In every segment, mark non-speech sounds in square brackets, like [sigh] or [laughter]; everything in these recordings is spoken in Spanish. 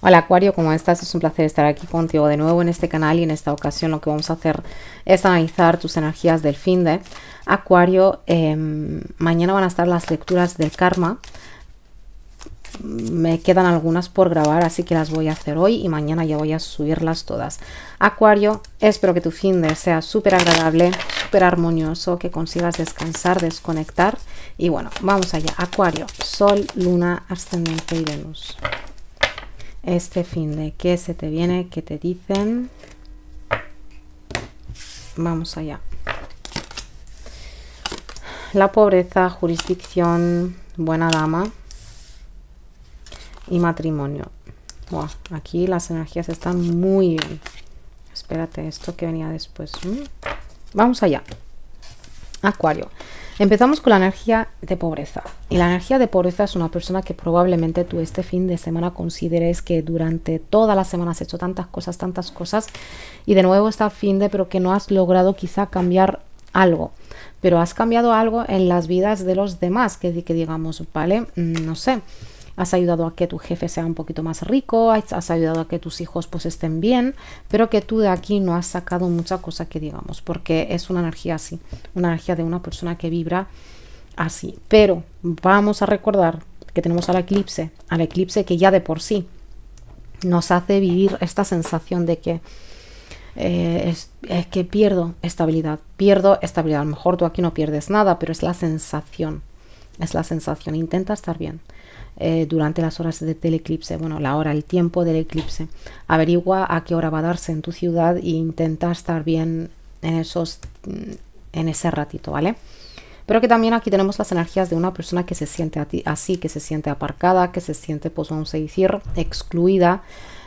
Hola Acuario, ¿cómo estás? Es un placer estar aquí contigo de nuevo en este canal y en esta ocasión lo que vamos a hacer es analizar tus energías del fin de Acuario. Em, mañana van a estar las lecturas del karma. Me quedan algunas por grabar, así que las voy a hacer hoy y mañana ya voy a subirlas todas. Acuario, espero que tu fin de sea súper agradable, súper armonioso, que consigas descansar, desconectar. Y bueno, vamos allá. Acuario, Sol, Luna, Ascendente y Venus este fin de que se te viene, que te dicen. Vamos allá. La pobreza, jurisdicción, buena dama y matrimonio. aquí las energías están muy bien. Espérate, esto que venía después. Mm. Vamos allá. Acuario. Empezamos con la energía de pobreza. Y la energía de pobreza es una persona que probablemente tú este fin de semana consideres que durante toda la semana has hecho tantas cosas, tantas cosas, y de nuevo está fin de, pero que no has logrado quizá cambiar algo. Pero has cambiado algo en las vidas de los demás, que digamos, ¿vale? Mm, no sé has ayudado a que tu jefe sea un poquito más rico, has, ayudado a que tus hijos pues estén bien, pero que tú de aquí no has sacado mucha cosa que digamos, porque es una energía así, una energía de una persona que vibra así. Pero vamos a recordar que tenemos al eclipse, al eclipse que ya de por sí nos hace vivir esta sensación de que eh, es, que pierdo estabilidad, pierdo estabilidad. A lo mejor tú aquí no pierdes nada, pero es la sensación, es la sensación. Intenta estar bien, eh, durante las horas de, del eclipse, bueno, la hora, el tiempo del eclipse. Averigua a qué hora va a darse en tu ciudad e intenta estar bien en, esos, en ese ratito, ¿vale? Pero que también aquí tenemos las energías de una persona que se siente así, que se siente aparcada, que se siente, pues vamos a decir, excluida,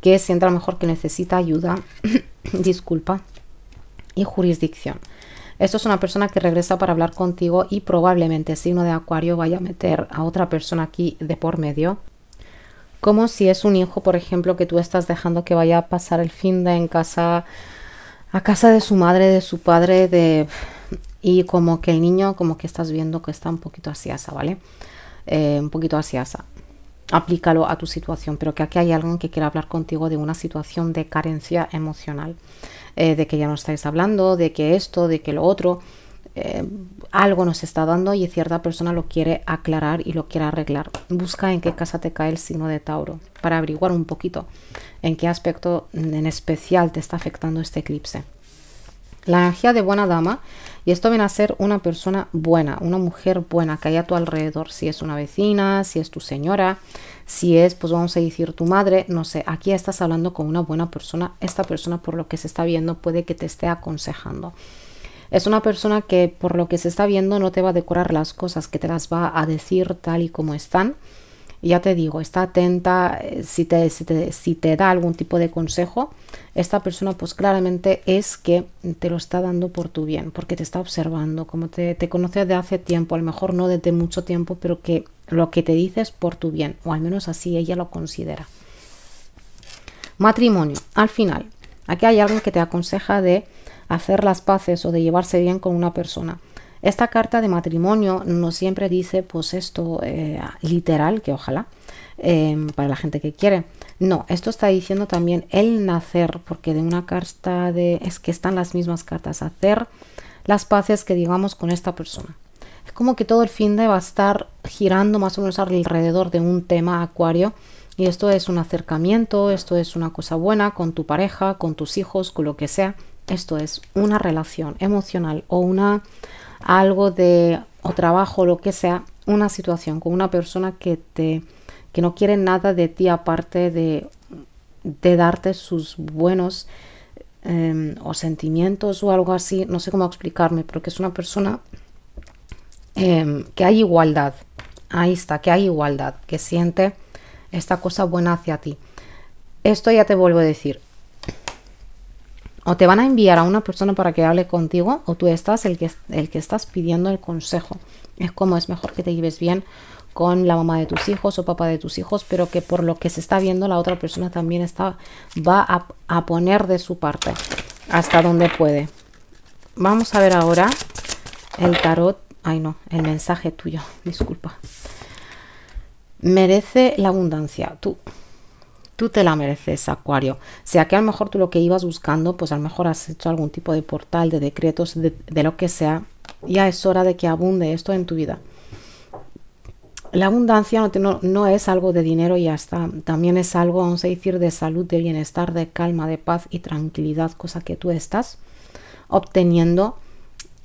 que siente a lo mejor que necesita ayuda, [coughs] disculpa, y jurisdicción. Esto es una persona que regresa para hablar contigo y probablemente signo de acuario vaya a meter a otra persona aquí de por medio. Como si es un hijo, por ejemplo, que tú estás dejando que vaya a pasar el fin de en casa, a casa de su madre, de su padre, de... Y como que el niño, como que estás viendo que está un poquito asiasa, ¿vale? Eh, un poquito asiasa aplícalo a tu situación, pero que aquí hay alguien que quiera hablar contigo de una situación de carencia emocional, eh, de que ya no estáis hablando, de que esto, de que lo otro, eh, algo nos está dando y cierta persona lo quiere aclarar y lo quiere arreglar. Busca en qué casa te cae el signo de Tauro para averiguar un poquito en qué aspecto en especial te está afectando este eclipse. La energía de buena dama, y esto viene a ser una persona buena, una mujer buena que hay a tu alrededor, si es una vecina, si es tu señora, si es, pues vamos a decir, tu madre, no sé, aquí estás hablando con una buena persona, esta persona por lo que se está viendo puede que te esté aconsejando. Es una persona que por lo que se está viendo no te va a decorar las cosas, que te las va a decir tal y como están ya te digo, está atenta, eh, si te, si te, da algún tipo de consejo, esta persona pues claramente es que te lo está dando por tu bien, porque te está observando, como te, te conoce de hace tiempo, a lo mejor no desde mucho tiempo, pero que lo que te dice es por tu bien, o al menos así ella lo considera. Matrimonio, al final, aquí hay algo que te aconseja de hacer las paces o de llevarse bien con una persona. Esta carta de matrimonio no siempre dice, pues esto eh, literal, que ojalá, em, para la gente que quiere. No, esto está diciendo también el nacer, porque de una carta de. es que están las mismas cartas, hacer las paces que digamos con esta persona. Es como que todo el fin de va a estar girando más o menos alrededor de un tema acuario. Y esto es un acercamiento, esto es una cosa buena con tu pareja, con tus hijos, con lo que sea. Esto es una relación emocional o una algo de o trabajo, lo que sea, una situación con una persona que te que no quiere nada de ti aparte de, de darte sus buenos em, o sentimientos o algo así, no sé cómo explicarme, porque es una persona em, que hay igualdad, ahí está, que hay igualdad, que siente esta cosa buena hacia ti. Esto ya te vuelvo a decir, o te van a enviar a una persona para que hable contigo o tú estás el que, el que estás pidiendo el consejo. Es como es mejor que te lleves bien con la mamá de tus hijos o papá de tus hijos, pero que por lo que se está viendo la otra persona también está, va a, a poner de su parte hasta donde puede. Vamos a ver ahora el tarot, ay no, el mensaje tuyo, disculpa. Merece la abundancia, tú Tú te la mereces, Acuario. O sea que a lo mejor tú lo que ibas buscando, pues a lo mejor has hecho algún tipo de portal, de decretos, de, lo que sea. Ya es hora de que abunde esto en tu vida. La abundancia no, no, es algo de dinero y ya está. También es algo, vamos a decir, de salud, de bienestar, de calma, de paz y tranquilidad, cosa que tú estás obteniendo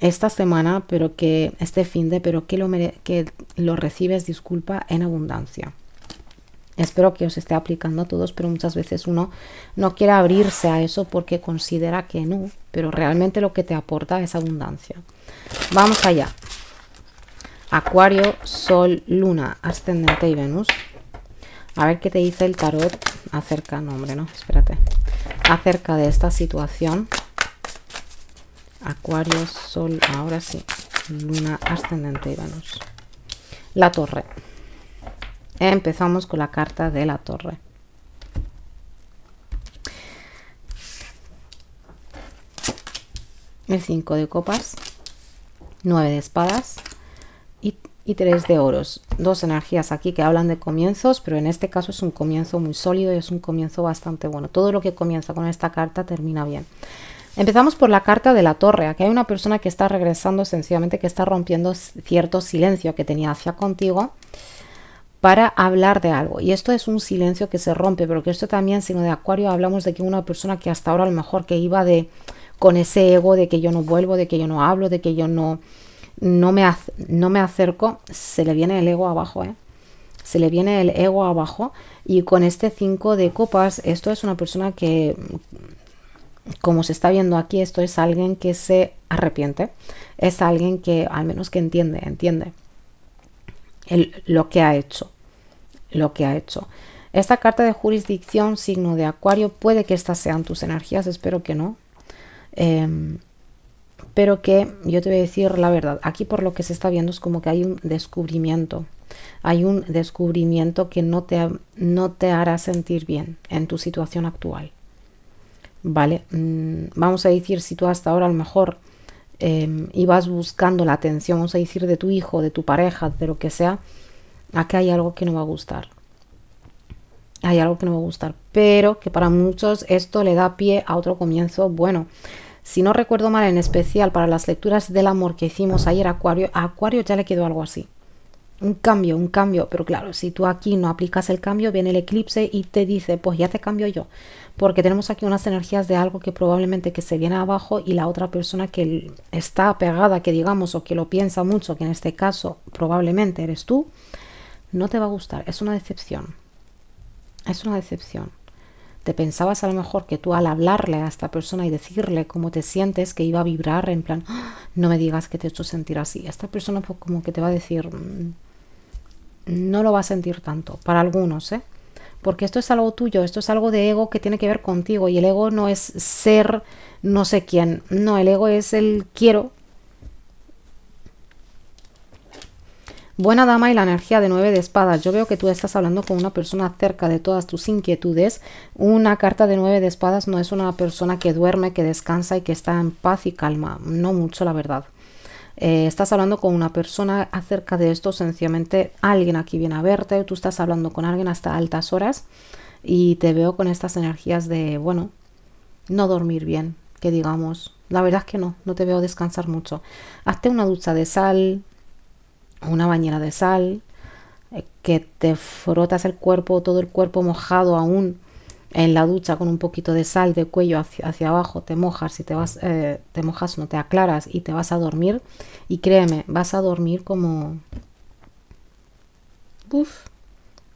esta semana, pero que este fin de, pero que lo, que lo recibes, disculpa, en abundancia. Espero que os esté aplicando a todos, pero muchas veces uno no quiere abrirse a eso porque considera que no, pero realmente lo que te aporta es abundancia. Vamos allá. Acuario, Sol, Luna, Ascendente y Venus. A ver qué te dice el tarot acerca, no hombre, no, espérate. Acerca de esta situación. Acuario, Sol, ahora sí. Luna, Ascendente y Venus. La torre. Empezamos con la carta de la torre. El 5 de copas, 9 de espadas y, tres 3 de oros. Dos energías aquí que hablan de comienzos, pero en este caso es un comienzo muy sólido y es un comienzo bastante bueno. Todo lo que comienza con esta carta termina bien. Empezamos por la carta de la torre. Aquí hay una persona que está regresando, sencillamente que está rompiendo cierto silencio que tenía hacia contigo para hablar de algo. Y esto es un silencio que se rompe, pero que esto también, sino de Acuario, hablamos de que una persona que hasta ahora a lo mejor que iba de con ese ego de que yo no vuelvo, de que yo no hablo, de que yo no, no, me, no me acerco, se le viene el ego abajo, ¿eh? se le viene el ego abajo y con este 5 de copas, esto es una persona que, como se está viendo aquí, esto es alguien que se arrepiente, es alguien que al menos que entiende, entiende lo que ha hecho lo que ha hecho. Esta carta de jurisdicción, signo de acuario, puede que estas sean tus energías, espero que no. Em, pero que yo te voy a decir la verdad, aquí por lo que se está viendo es como que hay un descubrimiento, hay un descubrimiento que no te, no te hará sentir bien en tu situación actual. Vale, mm, vamos a decir si tú hasta ahora a lo mejor em, ibas buscando la atención, vamos a decir de tu hijo, de tu pareja, de lo que sea, Aquí hay algo que no va a gustar. Hay algo que no va a gustar. Pero que para muchos esto le da pie a otro comienzo bueno. Si no recuerdo mal, en especial para las lecturas del amor que hicimos ayer Acuario, a Acuario ya le quedó algo así. Un cambio, un cambio, pero claro, si tú aquí no aplicas el cambio, viene el eclipse y te dice, pues ya te cambio yo, porque tenemos aquí unas energías de algo que probablemente que se viene abajo y la otra persona que está pegada, que digamos, o que lo piensa mucho, que en este caso probablemente eres tú, no te va a gustar, es una decepción. Es una decepción. Te pensabas a lo mejor que tú al hablarle a esta persona y decirle cómo te sientes, que iba a vibrar en plan, ah, no me digas que te he hecho sentir así. Esta persona como que te va a decir, mm, no lo va a sentir tanto, para algunos, ¿eh? Porque esto es algo tuyo, esto es algo de ego que tiene que ver contigo y el ego no es ser no sé quién, no, el ego es el quiero, Buena dama y la energía de nueve de espadas. Yo veo que tú estás hablando con una persona acerca de todas tus inquietudes. Una carta de nueve de espadas no es una persona que duerme, que descansa y que está en paz y calma. No mucho, la verdad. Eh, estás hablando con una persona acerca de esto, sencillamente alguien aquí viene a verte, tú estás hablando con alguien hasta altas horas y te veo con estas energías de, bueno, no dormir bien, que digamos. La verdad es que no, no te veo descansar mucho. Hazte una ducha de sal, una bañera de sal, eh, que te frotas el cuerpo, todo el cuerpo mojado aún en la ducha con un poquito de sal de cuello hacia, abajo, te mojas, si te vas, eh, te mojas, no te aclaras y te vas a dormir. Y créeme, vas a dormir como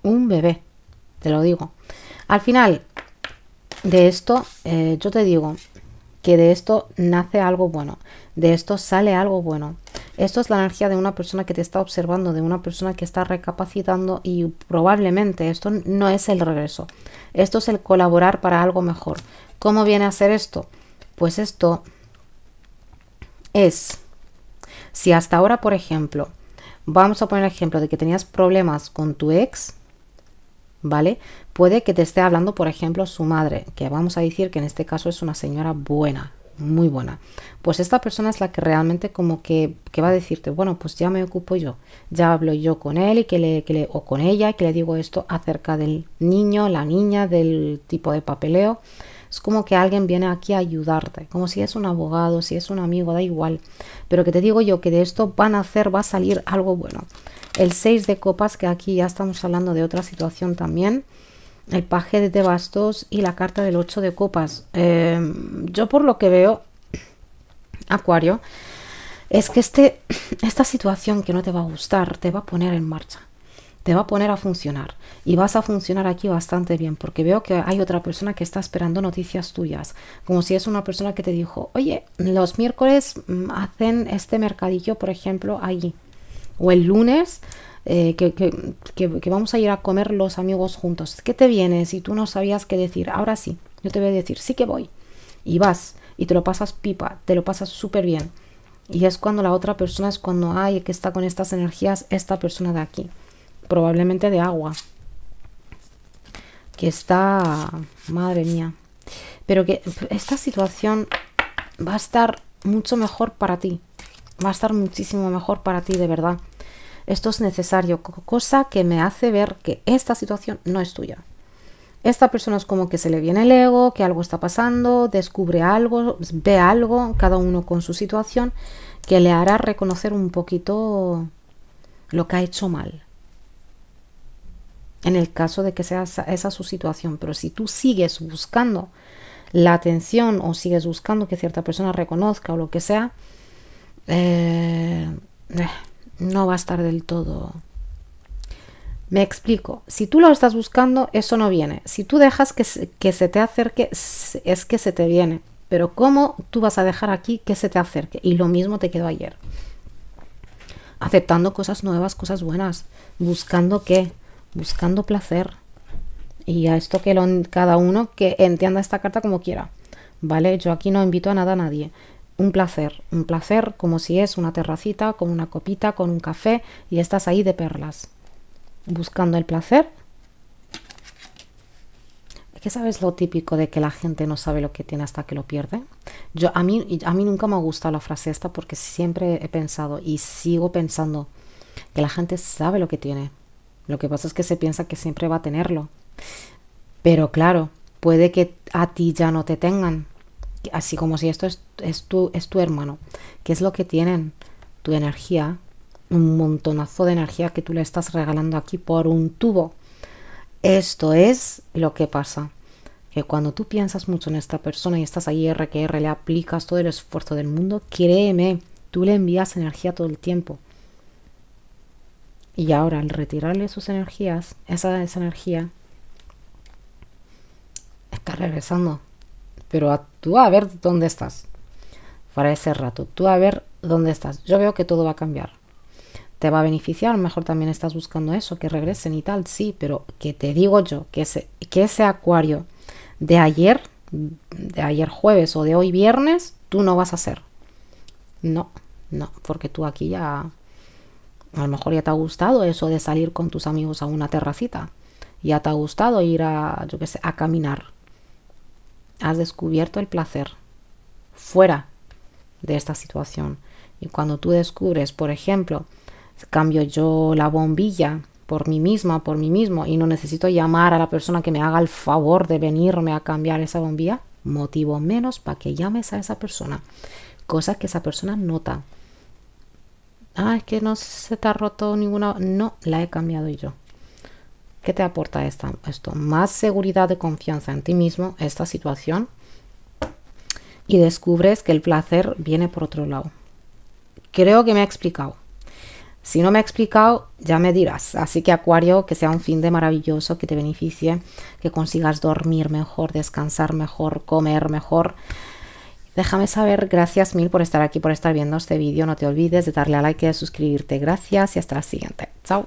un bebé, te lo digo. Al final de esto, eh, yo te digo que de esto nace algo bueno, de esto sale algo bueno. Esto es la energía de una persona que te está observando, de una persona que está recapacitando y probablemente esto no es el regreso. Esto es el colaborar para algo mejor. ¿Cómo viene a ser esto? Pues esto es, si hasta ahora, por ejemplo, vamos a poner el ejemplo de que tenías problemas con tu ex, ¿vale? Puede que te esté hablando, por ejemplo, su madre, que vamos a decir que en este caso es una señora buena, muy buena. Pues esta persona es la que realmente como que, va a decirte, bueno, pues ya me ocupo yo, ya hablo yo con él y que le, o con ella, y que le digo esto acerca del niño, la niña, del tipo de papeleo. Es como que alguien viene aquí a ayudarte, como si es un abogado, si es un amigo, da igual. Pero que te digo yo que de esto van a hacer, va a salir algo bueno. El 6 de copas, que aquí ya estamos hablando de otra situación también el paje de bastos y la carta del 8 de copas. Em, yo por lo que veo, Acuario, es que este, esta situación que no te va a gustar te va a poner en marcha, te va a poner a funcionar y vas a funcionar aquí bastante bien porque veo que hay otra persona que está esperando noticias tuyas, como si es una persona que te dijo, oye, los miércoles mm, hacen este mercadillo, por ejemplo, allí, o el lunes eh, que, vamos a ir a comer los amigos juntos. ¿Qué te vienes? Y tú no sabías qué decir. Ahora sí, yo te voy a decir, sí que voy. Y vas, y te lo pasas pipa, te lo pasas súper bien. Y es cuando la otra persona es cuando, ay, que está con estas energías, esta persona de aquí. Probablemente de agua. Que está, madre mía. Pero que esta situación va a estar mucho mejor para ti. Va a estar muchísimo mejor para ti, de verdad. Esto es necesario, cosa que me hace ver que esta situación no es tuya. Esta persona es como que se le viene el ego, que algo está pasando, descubre algo, ve algo, cada uno con su situación, que le hará reconocer un poquito lo que ha hecho mal. En el caso de que sea esa su situación, pero si tú sigues buscando la atención o sigues buscando que cierta persona reconozca o lo que sea, eh, eh no va a estar del todo. Me explico, si tú lo estás buscando, eso no viene. Si tú dejas que se, te acerque, es que se te viene. Pero ¿cómo tú vas a dejar aquí que se te acerque? Y lo mismo te quedó ayer. Aceptando cosas nuevas, cosas buenas. Buscando qué? Buscando placer. Y a esto que lo, cada uno que entienda esta carta como quiera. ¿Vale? Yo aquí no invito a nada a nadie un placer, un placer como si es una terracita, con una copita, con un café y estás ahí de perlas, buscando el placer. ¿Qué sabes lo típico de que la gente no sabe lo que tiene hasta que lo pierde. Yo a mí a mí nunca me ha gustado la frase esta porque siempre he pensado y sigo pensando que la gente sabe lo que tiene. Lo que pasa es que se piensa que siempre va a tenerlo. Pero claro, puede que a ti ya no te tengan, así como si esto es, es, tu, es tu hermano, que es lo que tienen tu energía, un montonazo de energía que tú le estás regalando aquí por un tubo. Esto es lo que pasa. Que cuando tú piensas mucho en esta persona y estás ahí R que le aplicas todo el esfuerzo del mundo, créeme, tú le envías energía todo el tiempo. Y ahora al retirarle sus energías, esa, esa energía está regresando pero tú a ver dónde estás. Para ese rato, tú a ver dónde estás. Yo veo que todo va a cambiar. Te va a beneficiar, a lo mejor también estás buscando eso, que regresen y tal, sí, pero que te digo yo, que ese, que ese acuario de ayer, de ayer jueves o de hoy viernes, tú no vas a ser. No, no, porque tú aquí ya, a lo mejor ya te ha gustado eso de salir con tus amigos a una terracita, ya te ha gustado ir a, yo qué sé, a caminar, has descubierto el placer fuera de esta situación. Y cuando tú descubres, por ejemplo, cambio yo la bombilla por mí misma, por mí mismo, y no necesito llamar a la persona que me haga el favor de venirme a cambiar esa bombilla, motivo menos para que llames a esa persona. Cosas que esa persona nota. Ah, es que no se te ha roto ninguna. No, la he cambiado yo. ¿Qué te aporta esta, esto? Más seguridad de confianza en ti mismo, esta situación, y descubres que el placer viene por otro lado. Creo que me ha explicado. Si no me ha explicado, ya me dirás. Así que Acuario, que sea un fin de maravilloso, que te beneficie, que consigas dormir mejor, descansar mejor, comer mejor. Déjame saber, gracias mil por estar aquí, por estar viendo este vídeo. No te olvides de darle a like y de suscribirte. Gracias y hasta la siguiente. Chao.